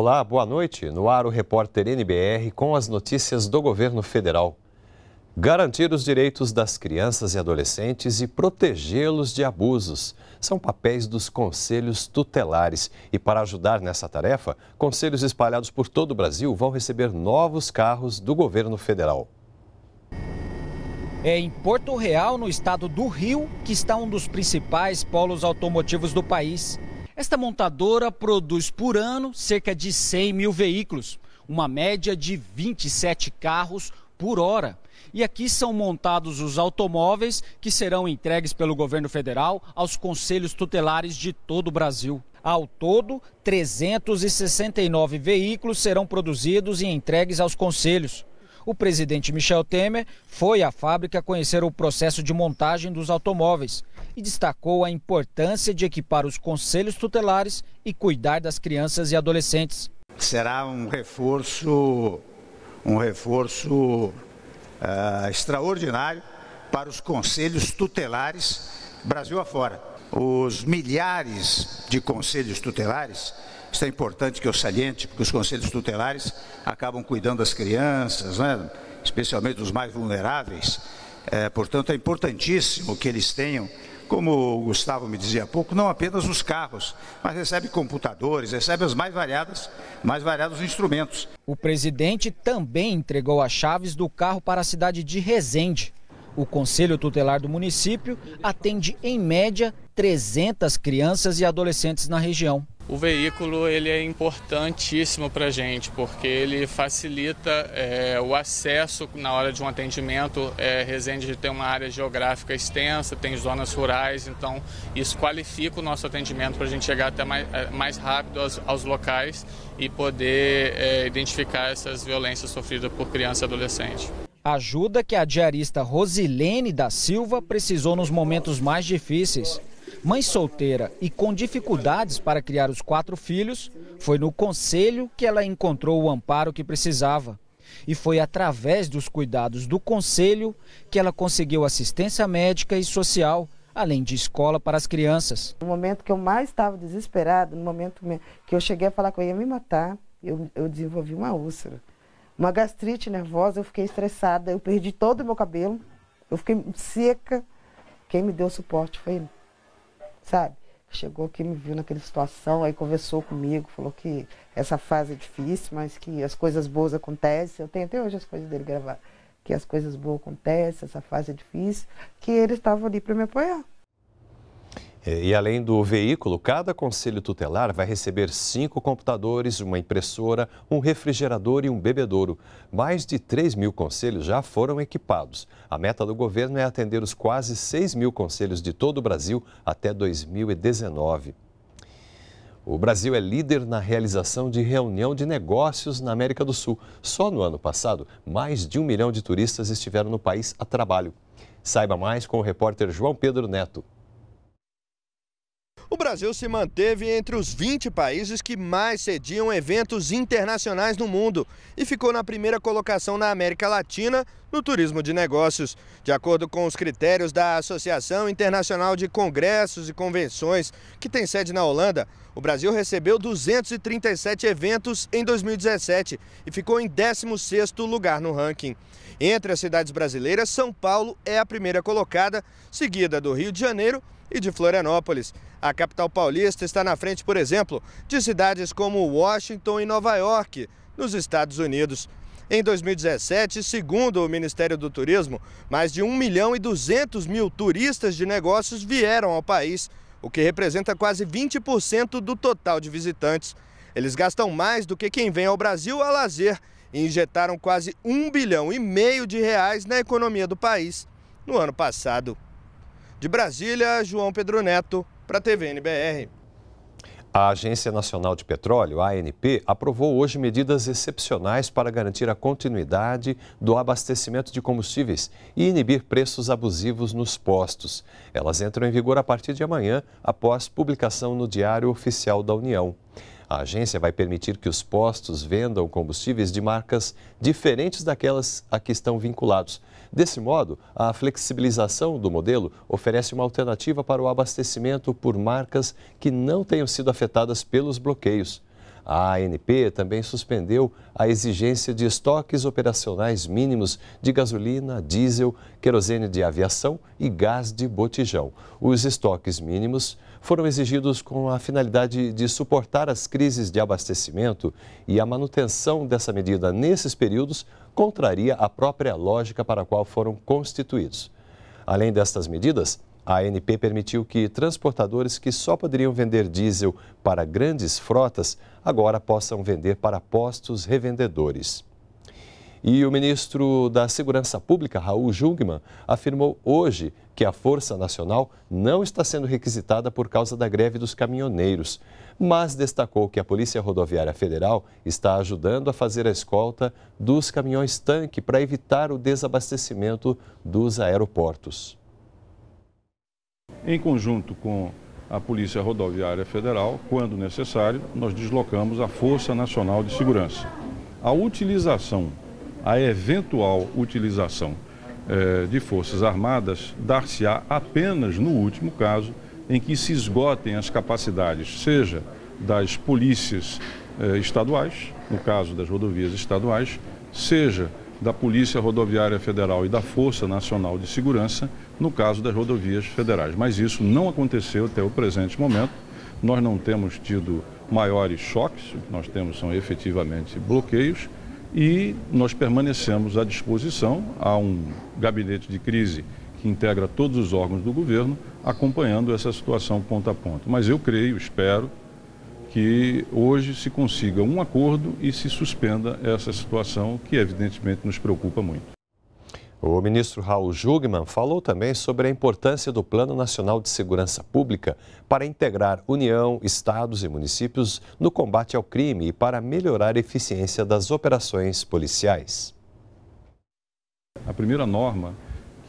Olá, boa noite. No ar o repórter NBR com as notícias do governo federal. Garantir os direitos das crianças e adolescentes e protegê-los de abusos são papéis dos conselhos tutelares. E para ajudar nessa tarefa, conselhos espalhados por todo o Brasil vão receber novos carros do governo federal. É em Porto Real, no estado do Rio, que está um dos principais polos automotivos do país. Esta montadora produz por ano cerca de 100 mil veículos, uma média de 27 carros por hora. E aqui são montados os automóveis que serão entregues pelo governo federal aos conselhos tutelares de todo o Brasil. Ao todo, 369 veículos serão produzidos e entregues aos conselhos. O presidente Michel Temer foi à fábrica conhecer o processo de montagem dos automóveis e destacou a importância de equipar os conselhos tutelares e cuidar das crianças e adolescentes. Será um reforço, um reforço uh, extraordinário para os conselhos tutelares Brasil afora. Os milhares de conselhos tutelares isso é importante que eu saliente, porque os conselhos tutelares acabam cuidando das crianças, né? especialmente dos mais vulneráveis. É, portanto, é importantíssimo que eles tenham como o Gustavo me dizia há pouco, não apenas os carros, mas recebe computadores, recebe os mais variadas, mais variados instrumentos. O presidente também entregou as chaves do carro para a cidade de Resende. O Conselho Tutelar do município atende, em média, 300 crianças e adolescentes na região. O veículo ele é importantíssimo para a gente, porque ele facilita é, o acesso na hora de um atendimento. É, Resende tem uma área geográfica extensa, tem zonas rurais, então isso qualifica o nosso atendimento para a gente chegar até mais, é, mais rápido aos, aos, locais e poder é, identificar essas violências sofridas por criança e adolescente. Ajuda que a diarista Rosilene da Silva precisou nos momentos mais difíceis. Mãe solteira e com dificuldades para criar os quatro filhos, foi no conselho que ela encontrou o amparo que precisava. E foi através dos cuidados do conselho que ela conseguiu assistência médica e social, além de escola para as crianças. No momento que eu mais estava desesperada, no momento que eu cheguei a falar que eu ia me matar, eu, eu desenvolvi uma úlcera. Uma gastrite nervosa, eu fiquei estressada, eu perdi todo o meu cabelo, eu fiquei seca. Quem me deu suporte foi ele sabe? Chegou que me viu naquela situação, aí conversou comigo, falou que essa fase é difícil, mas que as coisas boas acontecem. Eu tenho até hoje as coisas dele gravar Que as coisas boas acontecem, essa fase é difícil, que ele estava ali para me apoiar. É, e além do veículo, cada conselho tutelar vai receber cinco computadores, uma impressora, um refrigerador e um bebedouro. Mais de 3 mil conselhos já foram equipados. A meta do governo é atender os quase 6 mil conselhos de todo o Brasil até 2019. O Brasil é líder na realização de reunião de negócios na América do Sul. Só no ano passado, mais de um milhão de turistas estiveram no país a trabalho. Saiba mais com o repórter João Pedro Neto o Brasil se manteve entre os 20 países que mais sediam eventos internacionais no mundo e ficou na primeira colocação na América Latina, no turismo de negócios. De acordo com os critérios da Associação Internacional de Congressos e Convenções, que tem sede na Holanda, o Brasil recebeu 237 eventos em 2017 e ficou em 16º lugar no ranking. Entre as cidades brasileiras, São Paulo é a primeira colocada, seguida do Rio de Janeiro e de Florianópolis. A capital paulista está na frente, por exemplo, de cidades como Washington e Nova York, nos Estados Unidos. Em 2017, segundo o Ministério do Turismo, mais de 1 milhão e 200 mil turistas de negócios vieram ao país, o que representa quase 20% do total de visitantes. Eles gastam mais do que quem vem ao Brasil a lazer e injetaram quase 1 bilhão e meio de reais na economia do país no ano passado. De Brasília, João Pedro Neto, para a TV NBR. A Agência Nacional de Petróleo, ANP, aprovou hoje medidas excepcionais para garantir a continuidade do abastecimento de combustíveis e inibir preços abusivos nos postos. Elas entram em vigor a partir de amanhã, após publicação no Diário Oficial da União. A agência vai permitir que os postos vendam combustíveis de marcas diferentes daquelas a que estão vinculados. Desse modo, a flexibilização do modelo oferece uma alternativa para o abastecimento por marcas que não tenham sido afetadas pelos bloqueios. A ANP também suspendeu a exigência de estoques operacionais mínimos de gasolina, diesel, querosene de aviação e gás de botijão. Os estoques mínimos foram exigidos com a finalidade de suportar as crises de abastecimento e a manutenção dessa medida nesses períodos contraria a própria lógica para a qual foram constituídos. Além destas medidas, a ANP permitiu que transportadores que só poderiam vender diesel para grandes frotas agora possam vender para postos revendedores. E o ministro da Segurança Pública, Raul Jungmann, afirmou hoje que a Força Nacional não está sendo requisitada por causa da greve dos caminhoneiros, mas destacou que a Polícia Rodoviária Federal está ajudando a fazer a escolta dos caminhões-tanque para evitar o desabastecimento dos aeroportos. Em conjunto com a Polícia Rodoviária Federal, quando necessário, nós deslocamos a Força Nacional de Segurança. A utilização, a eventual utilização eh, de Forças Armadas dar-se-á apenas no último caso em que se esgotem as capacidades, seja das polícias eh, estaduais, no caso das rodovias estaduais, seja da Polícia Rodoviária Federal e da Força Nacional de Segurança, no caso das rodovias federais. Mas isso não aconteceu até o presente momento. Nós não temos tido maiores choques, o que nós temos são efetivamente bloqueios e nós permanecemos à disposição. a um gabinete de crise que integra todos os órgãos do governo acompanhando essa situação ponto a ponto. Mas eu creio, espero, que hoje se consiga um acordo e se suspenda essa situação que evidentemente nos preocupa muito. O ministro Raul Jugman falou também sobre a importância do Plano Nacional de Segurança Pública para integrar União, estados e municípios no combate ao crime e para melhorar a eficiência das operações policiais. A primeira norma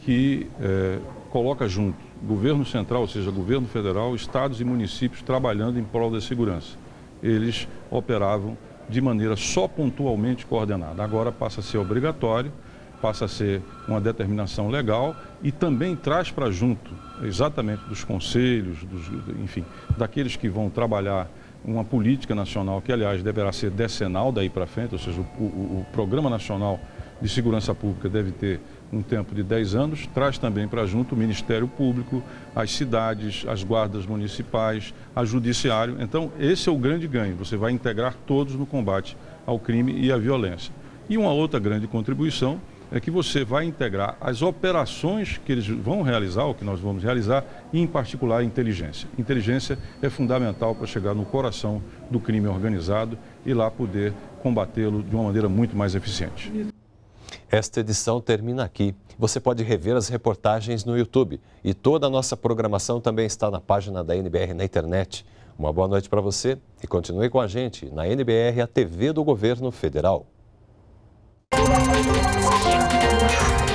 que é, coloca junto governo central, ou seja, governo federal, estados e municípios trabalhando em prol da segurança. Eles operavam de maneira só pontualmente coordenada. Agora passa a ser obrigatório passa a ser uma determinação legal e também traz para junto, exatamente dos conselhos, dos, enfim, daqueles que vão trabalhar uma política nacional, que aliás deverá ser decenal daí para frente, ou seja, o, o, o Programa Nacional de Segurança Pública deve ter um tempo de 10 anos, traz também para junto o Ministério Público, as cidades, as guardas municipais, a judiciário. Então, esse é o grande ganho, você vai integrar todos no combate ao crime e à violência. E uma outra grande contribuição é que você vai integrar as operações que eles vão realizar, ou que nós vamos realizar, e em particular a inteligência. Inteligência é fundamental para chegar no coração do crime organizado e lá poder combatê-lo de uma maneira muito mais eficiente. Esta edição termina aqui. Você pode rever as reportagens no YouTube e toda a nossa programação também está na página da NBR na internet. Uma boa noite para você e continue com a gente na NBR, a TV do Governo Federal. Thank you.